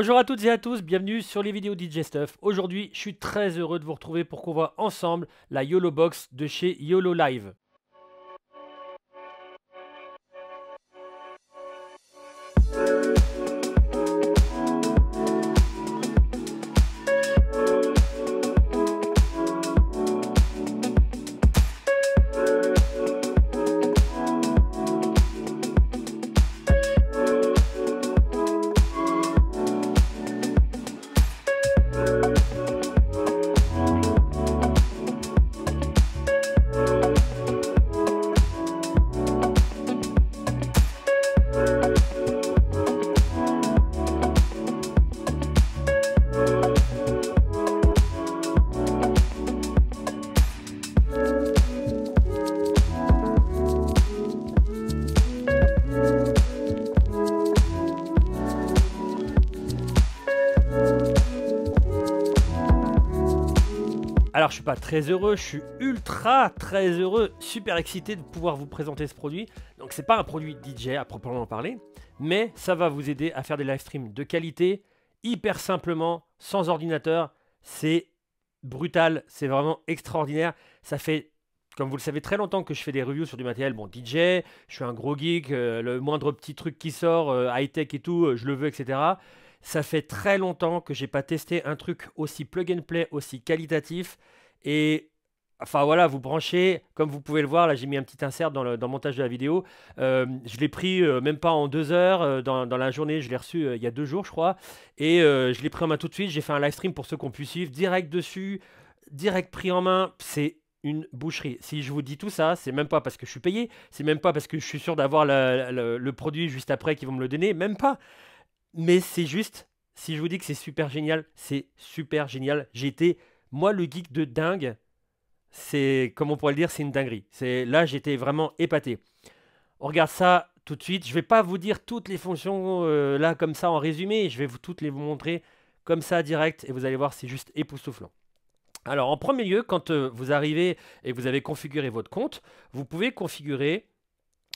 Bonjour à toutes et à tous, bienvenue sur les vidéos DJ Stuff. Aujourd'hui, je suis très heureux de vous retrouver pour qu'on voit ensemble la YOLO Box de chez YOLO Live. Alors je suis pas très heureux, je suis ultra très heureux, super excité de pouvoir vous présenter ce produit. Donc c'est pas un produit DJ à proprement parler, mais ça va vous aider à faire des live streams de qualité, hyper simplement, sans ordinateur. C'est brutal, c'est vraiment extraordinaire. Ça fait comme vous le savez, très longtemps que je fais des reviews sur du matériel. Bon, DJ, je suis un gros geek, euh, le moindre petit truc qui sort, euh, high-tech et tout, euh, je le veux, etc. Ça fait très longtemps que j'ai pas testé un truc aussi plug and play, aussi qualitatif. Et Enfin voilà, vous branchez, comme vous pouvez le voir, là j'ai mis un petit insert dans le, montage de la vidéo. Euh, je l'ai pris euh, même pas en deux heures, euh, dans, la journée, je l'ai reçu il y a deux jours je crois. Et je l'ai pris en main tout de suite, j'ai fait un live stream pour ceux qu'on puisse suivre, direct dessus, direct pris en main, c'est une boucherie. Si je vous dis tout ça, c'est même pas parce que je suis payé, c'est même pas parce que je suis sûr d'avoir le produit juste après qu'ils vont me le donner, même pas mais c'est juste, si je vous dis que c'est super génial, c'est super génial. J'étais, moi, le geek de dingue. C'est, comme on pourrait le dire, c'est une dinguerie. là, j'étais vraiment épaté. On regarde ça tout de suite. Je ne vais pas vous dire toutes les fonctions euh, là comme ça en résumé. Je vais vous toutes les vous montrer comme ça direct et vous allez voir, c'est juste époustouflant. Alors, en premier lieu, quand euh, vous arrivez et vous avez configuré votre compte, vous pouvez configurer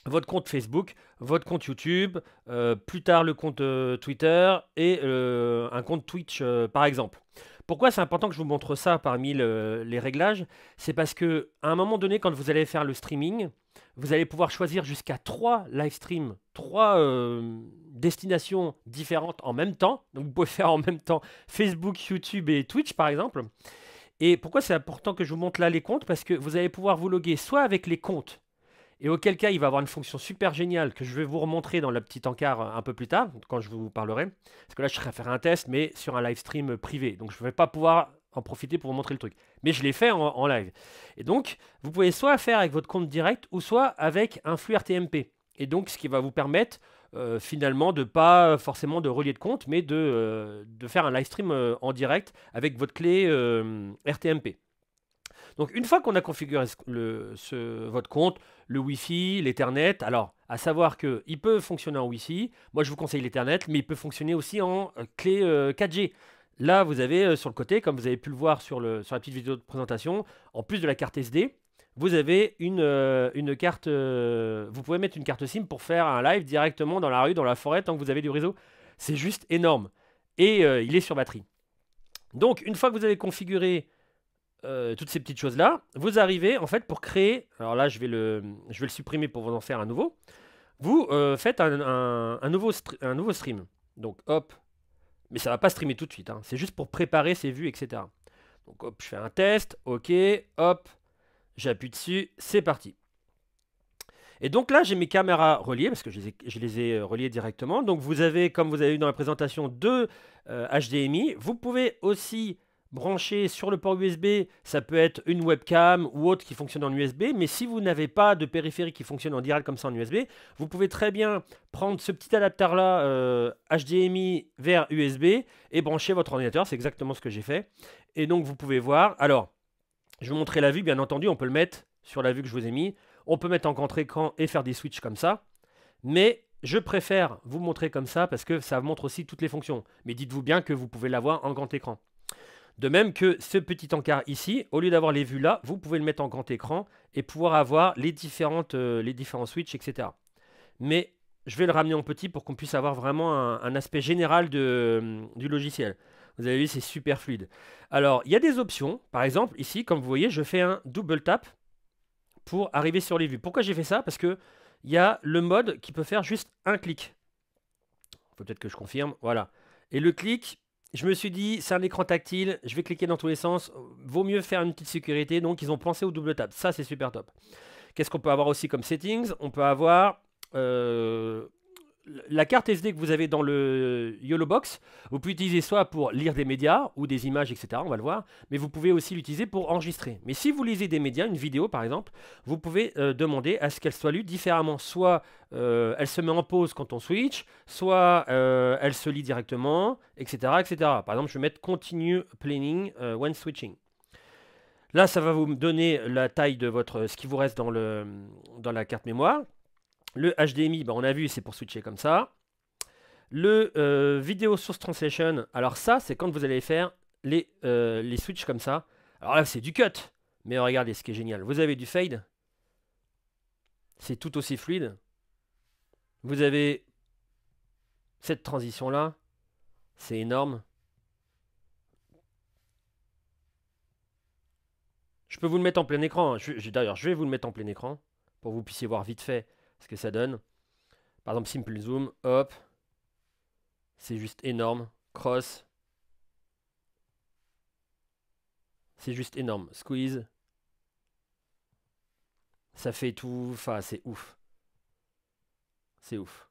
votre compte Facebook, votre compte YouTube, euh, plus tard le compte euh, Twitter et euh, un compte Twitch par exemple. Pourquoi c'est important que je vous montre ça parmi les réglages C'est parce que à un moment donné, quand vous allez faire le streaming, vous allez pouvoir choisir jusqu'à trois live streams, 3 destinations différentes en même temps. Donc vous pouvez faire en même temps Facebook, YouTube et Twitch par exemple. Et pourquoi c'est important que je vous montre là les comptes Parce que vous allez pouvoir vous loguer soit avec les comptes et auquel cas il va avoir une fonction super géniale que je vais vous remontrer dans la petite encart euh, un peu plus tard, quand je vous parlerai. Parce que là, je serai à faire un test, mais sur un live stream euh, privé. Donc, je ne vais pas pouvoir en profiter pour vous montrer le truc. Mais je l'ai fait en, live. Et donc, vous pouvez soit faire avec votre compte direct, ou soit avec un flux RTMP. Et donc, ce qui va vous permettre euh, finalement de pas forcément de relier de compte, mais de, faire un live stream en direct avec votre clé RTMP. Donc une fois qu'on a configuré votre compte, le Wi-Fi, l'Ethernet, alors à savoir qu'il peut fonctionner en Wi-Fi, moi je vous conseille l'Ethernet, mais il peut fonctionner aussi en euh, clé 4G. Euh, Là, vous avez euh, sur le côté, comme vous avez pu le voir sur, la petite vidéo de présentation, en plus de la carte SD, vous avez une, carte. vous pouvez mettre une carte SIM pour faire un live directement dans la rue, dans la forêt, tant que vous avez du réseau. C'est juste énorme. Et il est sur batterie. Donc, une fois que vous avez configuré euh, toutes ces petites choses-là, vous arrivez en fait pour créer, alors là je vais le, je vais le supprimer pour vous en faire un nouveau, vous euh, faites un, nouveau un nouveau stream. Donc hop, mais ça va pas streamer tout de suite, hein. c'est juste pour préparer ses vues, etc. Donc hop, je fais un test, ok, hop, j'appuie dessus, c'est parti. Et donc là, j'ai mes caméras reliées, parce que je les ai, euh, reliées directement. Donc vous avez, comme vous avez vu dans la présentation, deux HDMI. Vous pouvez aussi branché sur le port USB, ça peut être une webcam ou autre qui fonctionne en USB, mais si vous n'avez pas de périphérie qui fonctionne en direct comme ça en USB, vous pouvez très bien prendre ce petit adaptateur-là HDMI euh, vers USB et brancher votre ordinateur, c'est exactement ce que j'ai fait. Et donc vous pouvez voir, alors, je vais vous montrer la vue, bien entendu, on peut le mettre sur la vue que je vous ai mis, on peut mettre en grand écran et faire des switches comme ça, mais je préfère vous montrer comme ça parce que ça montre aussi toutes les fonctions. Mais dites-vous bien que vous pouvez l'avoir en grand écran. De même que ce petit encart ici, au lieu d'avoir les vues là, vous pouvez le mettre en grand écran et pouvoir avoir les, différentes, euh, différents switches, etc. Mais je vais le ramener en petit pour qu'on puisse avoir vraiment un, aspect général euh, du logiciel. Vous avez vu, c'est super fluide. Alors, il y a des options. Par exemple, ici, comme vous voyez, je fais un double tap pour arriver sur les vues. Pourquoi j'ai fait ça Parce que y a le mode qui peut faire juste un clic. Peut-être que je confirme, voilà. Et le clic, je me suis dit, c'est un écran tactile, je vais cliquer dans tous les sens, vaut mieux faire une petite sécurité, donc ils ont pensé au double tap, ça c'est super top. Qu'est-ce qu'on peut avoir aussi comme settings On peut avoir euh, la carte SD que vous avez dans le YOLO Box, vous pouvez l'utiliser soit pour lire des médias ou des images, etc. On va le voir. Mais vous pouvez aussi l'utiliser pour enregistrer. Mais si vous lisez des médias, une vidéo par exemple, vous pouvez euh, demander à ce qu'elle soit lue différemment. Soit euh, elle se met en pause quand on switch, soit euh, elle se lit directement, etc., etc. Par exemple, je vais mettre Continue Planning when switching. Là, ça va vous donner la taille de votre, ce qui vous reste dans, le, dans la carte mémoire. Le HDMI, bah, on a vu, c'est pour switcher comme ça. Le euh, vidéo Source Translation, alors ça, c'est quand vous allez faire les, euh, les switches comme ça. Alors là, c'est du cut. Mais regardez ce qui est génial. Vous avez du fade. C'est tout aussi fluide. Vous avez cette transition-là. C'est énorme. Je peux vous le mettre en plein écran. Hein. D'ailleurs, je vais vous le mettre en plein écran pour que vous puissiez voir vite fait ce que ça donne. Par exemple, simple zoom, hop, c'est juste énorme. Cross, c'est juste énorme. Squeeze, ça fait tout, enfin c'est ouf. C'est ouf.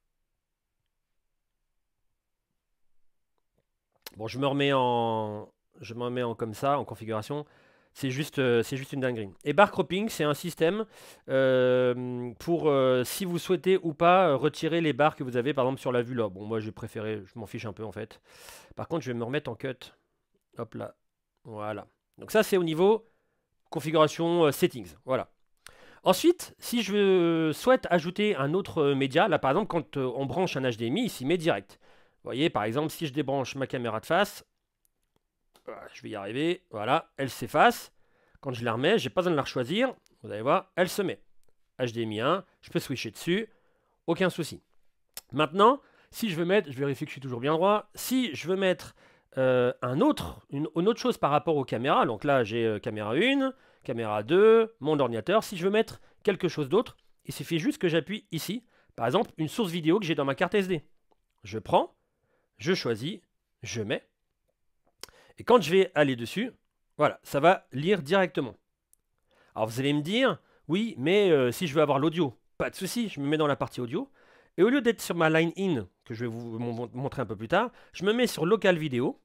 Bon, je me remets en, je me remets en comme ça, en configuration. C'est juste, euh, juste une dinguerie. Et bar cropping, c'est un système euh, pour euh, si vous souhaitez ou pas retirer les barres que vous avez, par exemple sur la vue là. Bon, moi j'ai préféré, je m'en fiche un peu en fait. Par contre, je vais me remettre en cut. Hop là, voilà. Donc ça, c'est au niveau configuration settings, voilà. Ensuite, si je souhaite ajouter un autre média, là par exemple, quand on branche un HDMI, ici, s'y direct. Vous voyez, par exemple, si je débranche ma caméra de face, je vais y arriver, voilà, elle s'efface. Quand je la remets, n'ai pas besoin de la choisir. Vous allez voir, elle se met. HDMI 1, je peux switcher dessus, aucun souci. Maintenant, si je veux mettre, je vérifie que je suis toujours bien droit, si je veux mettre euh, un autre, une, autre chose par rapport aux caméras, donc là j'ai euh, caméra 1, caméra 2, mon ordinateur, si je veux mettre quelque chose d'autre, il suffit juste que j'appuie ici, par exemple une source vidéo que j'ai dans ma carte SD. Je prends, je choisis, je mets, et quand je vais aller dessus, voilà, ça va lire directement. Alors vous allez me dire, oui, mais euh, si je veux avoir l'audio, pas de souci, je me mets dans la partie audio. Et au lieu d'être sur ma line in, que je vais vous montrer un peu plus tard, je me mets sur local vidéo.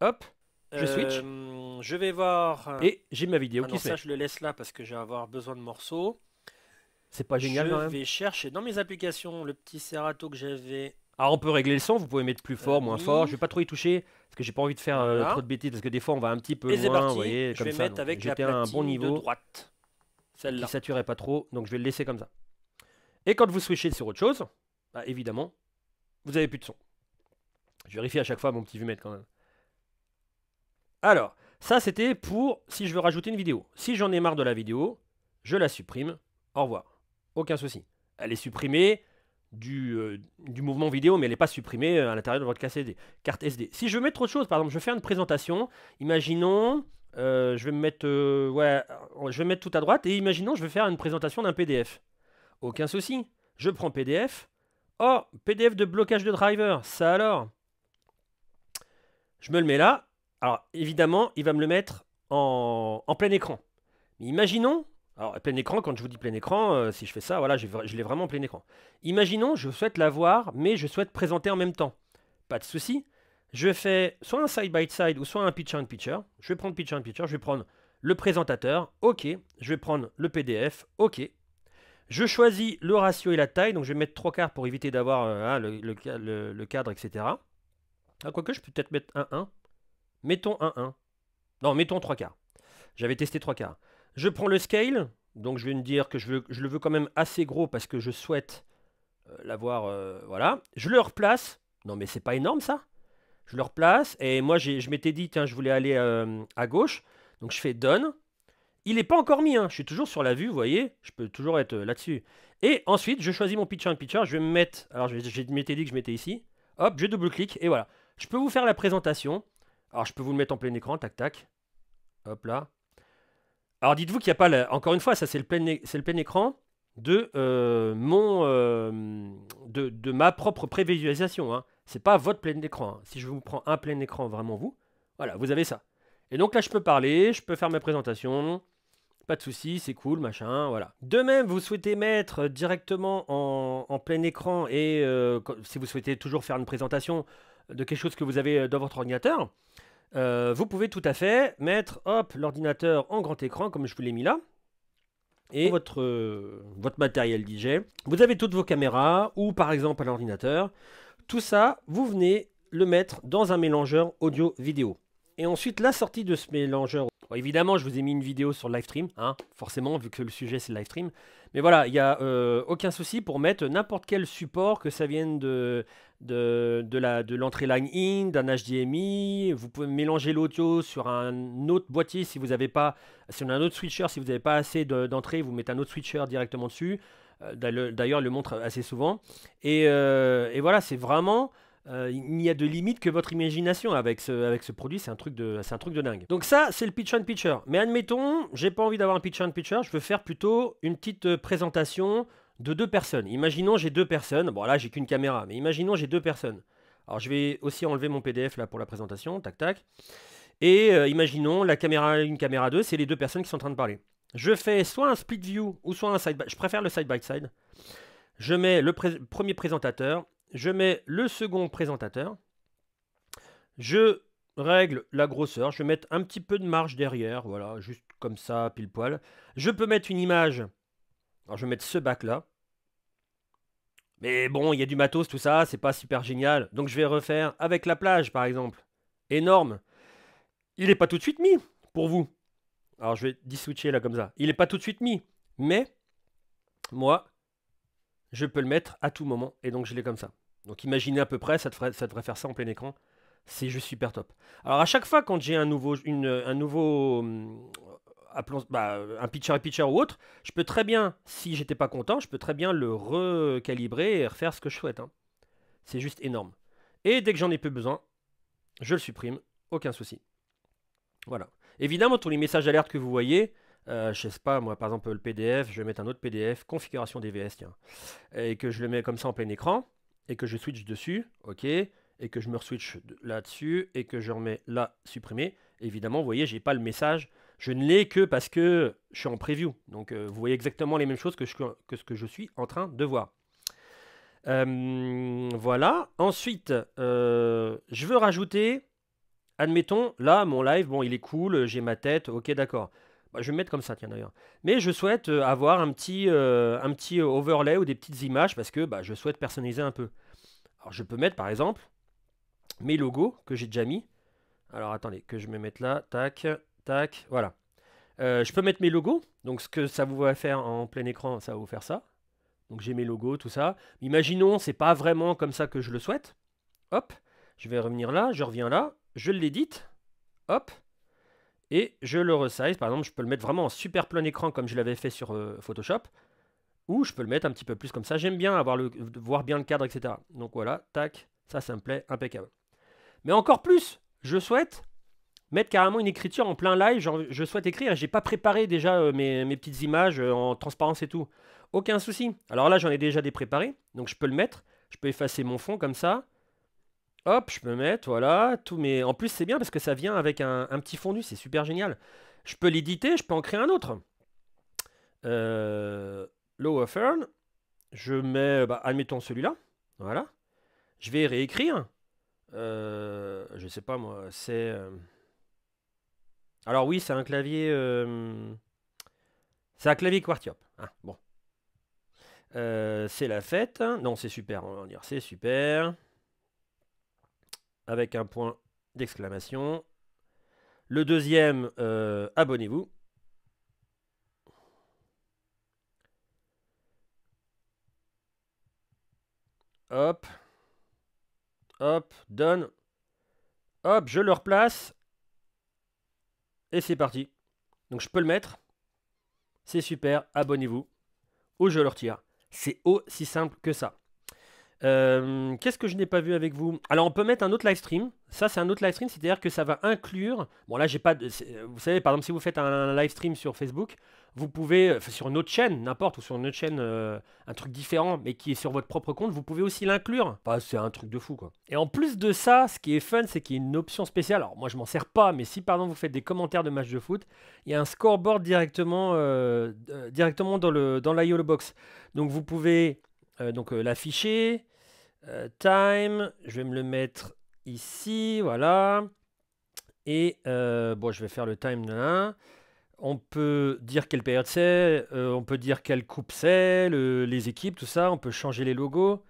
Hop, je switch. Euh, je vais voir. Et j'ai ma vidéo ah qui ça, je le laisse là parce que je vais avoir besoin de morceaux. C'est pas génial. Je vais chercher dans mes applications le petit Serato que j'avais alors ah, on peut régler le son, vous pouvez mettre plus fort, moins euh, fort. Je vais pas trop y toucher parce que j'ai pas envie de faire euh, trop de bêtises parce que des fois on va un petit peu loin, vous voyez, je vais mettre avec la un bon droite. Celle-là. saturait pas trop, donc je vais le laisser comme ça. Et quand vous switchez sur autre chose, bah, évidemment, vous avez plus de son. Je vérifie à chaque fois mon petit vumètre quand même. Alors, ça c'était pour si je veux rajouter une vidéo. Si j'en ai marre de la vidéo, je la supprime. Au revoir. Aucun souci. Elle est supprimée. Euh, du, mouvement vidéo, mais elle n'est pas supprimée euh, à l'intérieur de votre carte SD, SD. Si je veux mettre autre chose, par exemple, je faire une présentation, imaginons, euh, je vais me mettre, ouais, je vais mettre tout à droite, et imaginons, je vais faire une présentation d'un PDF. Aucun souci, je prends PDF. Oh, PDF de blocage de driver, ça alors Je me le mets là. Alors, évidemment, il va me le mettre en, en plein écran. Mais imaginons, alors, plein écran, quand je vous dis plein écran, euh, si je fais ça, voilà, je, l'ai vraiment plein écran. Imaginons, je souhaite la voir, mais je souhaite présenter en même temps. Pas de souci. Je fais soit un side-by-side ou soit un picture-in-picture. Je vais prendre picture-in-picture, je vais prendre le présentateur, ok. Je vais prendre le PDF, ok. Je choisis le ratio et la taille, donc je vais mettre trois quarts pour éviter d'avoir euh, hein, le, cadre, etc. Ah, quoique, je peux peut-être mettre un 1 Mettons un 1 Non, mettons trois quarts. J'avais testé trois quarts. Je prends le scale, donc je vais me dire que je, veux, le veux quand même assez gros parce que je souhaite euh, l'avoir, euh, voilà. Je le replace, non mais c'est pas énorme ça Je le replace, et moi je m'étais dit, tiens, je voulais aller euh, à gauche, donc je fais done. Il n'est pas encore mis, hein. je suis toujours sur la vue, vous voyez, je peux toujours être là-dessus. Et ensuite, je choisis mon pitcher and pitcher, je vais me mettre, alors je, m'étais dit que je m'étais ici, hop, je double-clique, et voilà. Je peux vous faire la présentation, alors je peux vous le mettre en plein écran, tac tac, hop là, alors dites-vous qu'il n'y a pas, encore une fois, ça c'est le, plein... le plein écran de, euh, mon, euh, de, ma propre prévisualisation. Hein. C'est pas votre plein écran. Hein. Si je vous prends un plein écran, vraiment vous, voilà, vous avez ça. Et donc là, je peux parler, je peux faire ma présentation, pas de souci, c'est cool, machin, voilà. De même, vous souhaitez mettre directement en, plein écran et euh, si vous souhaitez toujours faire une présentation de quelque chose que vous avez dans votre ordinateur, euh, vous pouvez tout à fait mettre l'ordinateur en grand écran comme je vous l'ai mis là et euh, votre, matériel DJ. Vous avez toutes vos caméras ou par exemple un ordinateur. Tout ça, vous venez le mettre dans un mélangeur audio-vidéo. Et ensuite, la sortie de ce mélangeur. évidemment, je vous ai mis une vidéo sur live stream, hein, forcément, vu que le sujet c'est live stream. Mais voilà, il n'y a euh, aucun souci pour mettre n'importe quel support, que ça vienne de de, de l'entrée line in, d'un HDMI. Vous pouvez mélanger l'audio sur un autre boîtier si vous n'avez pas, un autre switcher, si vous n'avez pas assez d'entrée, vous mettez un autre switcher directement dessus. Euh, d'ailleurs, le montre assez souvent. Et, euh, voilà, c'est vraiment. Euh, il n'y a de limite que votre imagination avec ce, avec ce produit, c'est un, truc de, un truc de dingue. Donc ça, c'est le pitch on pitcher. Mais admettons, j'ai pas envie d'avoir un pitch on pitcher, je veux faire plutôt une petite présentation de deux personnes. Imaginons j'ai deux personnes. Bon là j'ai qu'une caméra, mais imaginons j'ai deux personnes. Alors je vais aussi enlever mon PDF là pour la présentation, tac tac. Et euh, imaginons la caméra 1, caméra 2, c'est les deux personnes qui sont en train de parler. Je fais soit un split view ou soit un side by Je préfère le side by side. Je mets le premier présentateur, je mets le second présentateur. Je règle la grosseur, je vais mettre un petit peu de marge derrière, voilà, juste comme ça, pile poil. Je peux mettre une image alors je vais mettre ce bac là. Mais bon, il y a du matos, tout ça, c'est pas super génial. Donc je vais refaire avec la plage, par exemple. Énorme. Il n'est pas tout de suite mis, pour vous. Alors je vais diswitcher là comme ça. Il n'est pas tout de suite mis. Mais moi, je peux le mettre à tout moment. Et donc je l'ai comme ça. Donc imaginez à peu près, ça, devrait faire ça en plein écran. C'est juste super top. Alors à chaque fois quand j'ai un nouveau, un nouveau hum, bah, un pitcher et pitcher ou autre, je peux très bien, si j'étais pas content, je peux très bien le recalibrer et refaire ce que je souhaite. Hein. C'est juste énorme. Et dès que j'en ai plus besoin, je le supprime, aucun souci. Voilà. Évidemment, tous les messages d'alerte que vous voyez, je euh, je sais pas, moi par exemple le PDF, je vais mettre un autre PDF, configuration DVS, tiens, et que je le mets comme ça en plein écran, et que je switch dessus, ok, et que je me switch là-dessus, et que je remets là, supprimer, évidemment, vous voyez, je n'ai pas le message je ne l'ai que parce que je suis en preview. Donc euh, vous voyez exactement les mêmes choses que, ce que je suis en train de voir. Euh, voilà. Ensuite, euh, je veux rajouter, admettons, là, mon live, bon, il est cool, j'ai ma tête, ok, d'accord. Bah, je vais me mettre comme ça, tiens d'ailleurs. Mais je souhaite avoir un petit, un petit overlay ou des petites images parce que bah, je souhaite personnaliser un peu. Alors je peux mettre par exemple mes logos que j'ai déjà mis. Alors attendez, que je me mette là, tac. Tac, voilà. Euh, je peux mettre mes logos. Donc, ce que ça vous va faire en plein écran, ça va vous faire ça. Donc, j'ai mes logos, tout ça. Imaginons, c'est pas vraiment comme ça que je le souhaite. Hop, je vais revenir là, je reviens là, je l'édite. Hop, et je le resize. Par exemple, je peux le mettre vraiment en super plein écran comme je l'avais fait sur euh, Photoshop. Ou je peux le mettre un petit peu plus comme ça. J'aime bien avoir le, voir bien le cadre, etc. Donc voilà, tac, ça, ça me plaît, impeccable. Mais encore plus, je souhaite mettre carrément une écriture en plein live, je souhaite écrire, j'ai pas préparé déjà euh, mes, petites images euh, en transparence et tout. Aucun souci. Alors là, j'en ai déjà des préparés, donc je peux le mettre, je peux effacer mon fond comme ça. Hop, je peux mettre, voilà, tout Mais En plus, c'est bien parce que ça vient avec un, petit fondu, c'est super génial. Je peux l'éditer, je peux en créer un autre. Euh, of Fern, je mets, bah, admettons celui-là, voilà. Je vais réécrire. Euh, je sais pas moi, c'est... Alors oui, c'est un clavier... Euh, c'est un clavier Quartiop. Ah, bon. Euh, c'est la fête. Hein. Non, c'est super, on va dire c'est super. Avec un point d'exclamation. Le deuxième, euh, abonnez-vous. Hop. Hop, donne. Hop, je le replace. Et c'est parti. Donc je peux le mettre. C'est super, abonnez-vous. Ou je le retire. C'est aussi simple que ça. Euh, qu'est-ce que je n'ai pas vu avec vous Alors on peut mettre un autre live stream. Ça c'est un autre live stream, c'est-à-dire que ça va inclure. Bon là j'ai pas. De... Euh, vous savez par exemple si vous faites un live stream sur Facebook, vous pouvez euh, sur une autre chaîne, n'importe ou sur une autre chaîne, un truc différent mais qui est sur votre propre compte, vous pouvez aussi l'inclure. Bah, c'est un truc de fou quoi. Et en plus de ça, ce qui est fun, c'est qu'il y a une option spéciale. Alors moi je m'en sers pas, mais si par exemple vous faites des commentaires de matchs de foot, il y a un scoreboard directement, directement dans le dans la Yolo box. Donc vous pouvez euh, donc euh, l'afficher, euh, time, je vais me le mettre ici, voilà. Et bon, je vais faire le time 1. On peut dire quelle période c'est, on peut dire quelle coupe c'est, les équipes, tout ça. On peut changer les logos.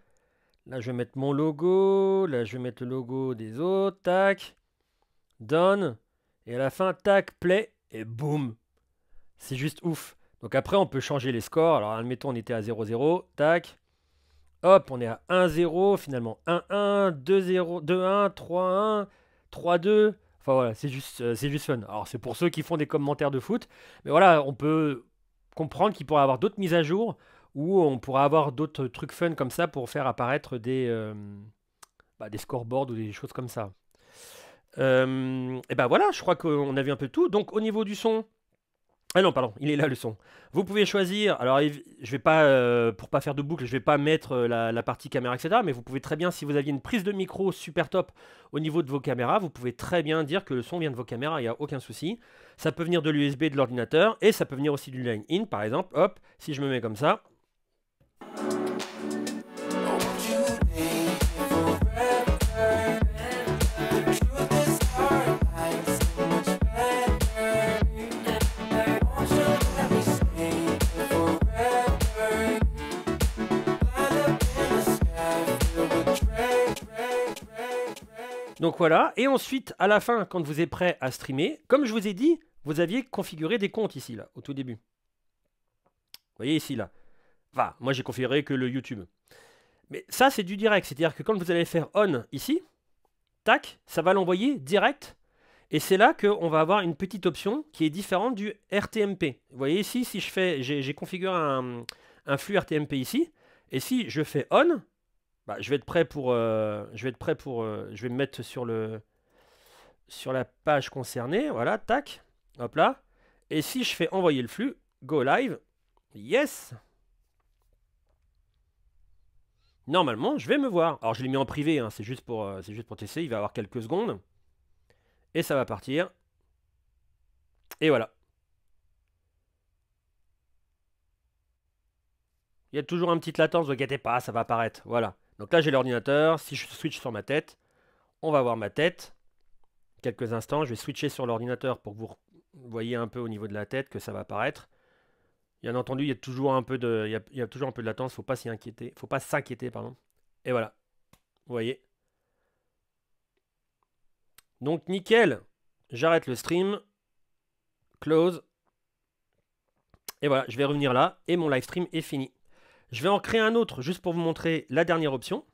Là, je vais mettre mon logo. Là, je vais mettre le logo des autres. Tac. Done. Et à la fin, tac, play. Et boum. C'est juste ouf. Donc après, on peut changer les scores. Alors, admettons, on était à 0-0. Tac. Hop, on est à 1-0, finalement 1-1, 2-0, 2-1, 3-1, 3-2. Enfin voilà, c'est juste, euh, juste fun. Alors c'est pour ceux qui font des commentaires de foot, mais voilà, on peut comprendre qu'il pourrait y avoir d'autres mises à jour ou on pourrait avoir d'autres trucs fun comme ça pour faire apparaître des, euh, bah, des scoreboards ou des choses comme ça. Euh, et ben voilà, je crois qu'on a vu un peu tout. Donc au niveau du son, ah non, pardon, il est là le son. Vous pouvez choisir, alors je vais pas, euh, pour pas faire de boucle, je vais pas mettre euh, la, la, partie caméra, etc. Mais vous pouvez très bien, si vous aviez une prise de micro super top au niveau de vos caméras, vous pouvez très bien dire que le son vient de vos caméras, il n'y a aucun souci. Ça peut venir de l'USB de l'ordinateur et ça peut venir aussi du line in, par exemple. Hop, si je me mets comme ça. Donc voilà. Et ensuite, à la fin, quand vous êtes prêt à streamer, comme je vous ai dit, vous aviez configuré des comptes ici, là, au tout début. Vous voyez ici, là. Enfin, moi, j'ai configuré que le YouTube. Mais ça, c'est du direct. C'est-à-dire que quand vous allez faire on ici, tac, ça va l'envoyer direct. Et c'est là qu'on va avoir une petite option qui est différente du RTMP. Vous voyez ici, si je fais, j'ai configuré un flux RTMP ici. Et si je fais on, bah, je vais être prêt pour. Euh, je vais être prêt pour. Euh, je vais me mettre sur le sur la page concernée. Voilà, tac. Hop là. Et si je fais envoyer le flux, go live. Yes. Normalement, je vais me voir. Alors, je l'ai mis en privé. Hein, c'est juste pour. Euh, c'est juste pour tester. Il va avoir quelques secondes. Et ça va partir. Et voilà. Il y a toujours un petit latence, ne vous inquiétez pas, ça va apparaître. Voilà. Donc là, j'ai l'ordinateur. Si je switch sur ma tête, on va voir ma tête. Quelques instants, je vais switcher sur l'ordinateur pour que vous voyez un peu au niveau de la tête que ça va apparaître. Bien entendu, il y a toujours un peu de, latence, il ne toujours un peu de latence. Faut pas s'y inquiéter. Faut pas s'inquiéter, pardon. Et voilà. Vous voyez. Donc nickel. J'arrête le stream. Close. Et voilà, je vais revenir là et mon live stream est fini. Je vais en créer un autre juste pour vous montrer la dernière option,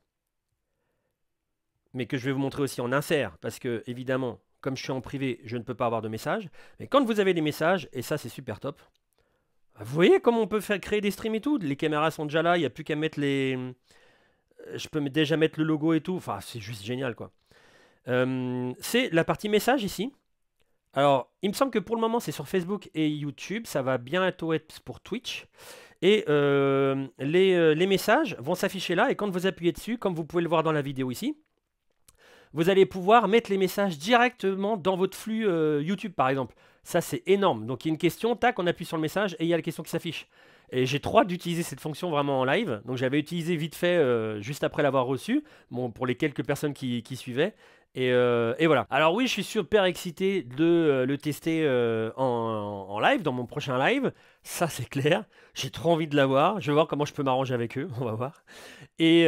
mais que je vais vous montrer aussi en insert, parce que évidemment, comme je suis en privé, je ne peux pas avoir de messages. Mais quand vous avez des messages, et ça c'est super top, vous voyez comment on peut faire créer des streams et tout. Les caméras sont déjà là, il n'y a plus qu'à mettre les... Euh, je peux déjà mettre le logo et tout. Enfin, c'est juste génial quoi. Euh, c'est la partie message ici. Alors, il me semble que pour le moment, c'est sur Facebook et YouTube. Ça va bientôt être pour Twitch. Et euh, euh, les, messages vont s'afficher là, et quand vous appuyez dessus, comme vous pouvez le voir dans la vidéo ici, vous allez pouvoir mettre les messages directement dans votre flux euh, YouTube, par exemple. Ça, c'est énorme. Donc, il y a une question, tac, on appuie sur le message, et il y a la question qui s'affiche. Et j'ai trop d'utiliser cette fonction vraiment en live. Donc j'avais utilisé vite fait juste après l'avoir reçu, bon, pour les quelques personnes qui suivaient. Euh, et, voilà. Alors oui, je suis super excité de euh, le tester euh, en, live, dans mon prochain live. Ça, c'est clair. J'ai trop envie de l'avoir. Je vais voir comment je peux m'arranger avec eux. On va voir. Et,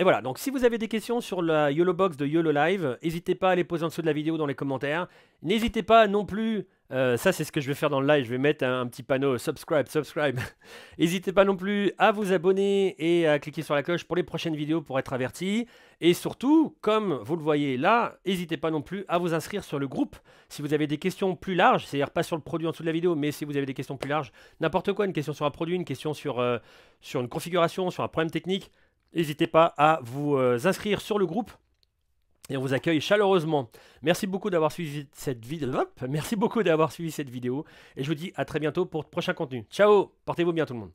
voilà. Donc, si vous avez des questions sur la YOLO Box de YOLO Live, n'hésitez pas à les poser en dessous de la vidéo dans les commentaires. N'hésitez pas non plus ça, c'est ce que je vais faire dans le live. Je vais mettre un petit panneau subscribe, subscribe. N'hésitez pas non plus à vous abonner et à cliquer sur la cloche pour les prochaines vidéos pour être averti. Et surtout, comme vous le voyez là, n'hésitez pas non plus à vous inscrire sur le groupe. Si vous avez des questions plus larges, c'est-à-dire pas sur le produit en dessous de la vidéo, mais si vous avez des questions plus larges, n'importe quoi, une question sur un produit, une question sur, euh, sur une configuration, sur un problème technique, n'hésitez pas à vous euh, inscrire sur le groupe. Et on vous accueille chaleureusement. Merci beaucoup d'avoir suivi cette vidéo. Merci beaucoup d'avoir suivi cette vidéo. Et je vous dis à très bientôt pour de prochain contenu. Ciao Portez-vous bien tout le monde.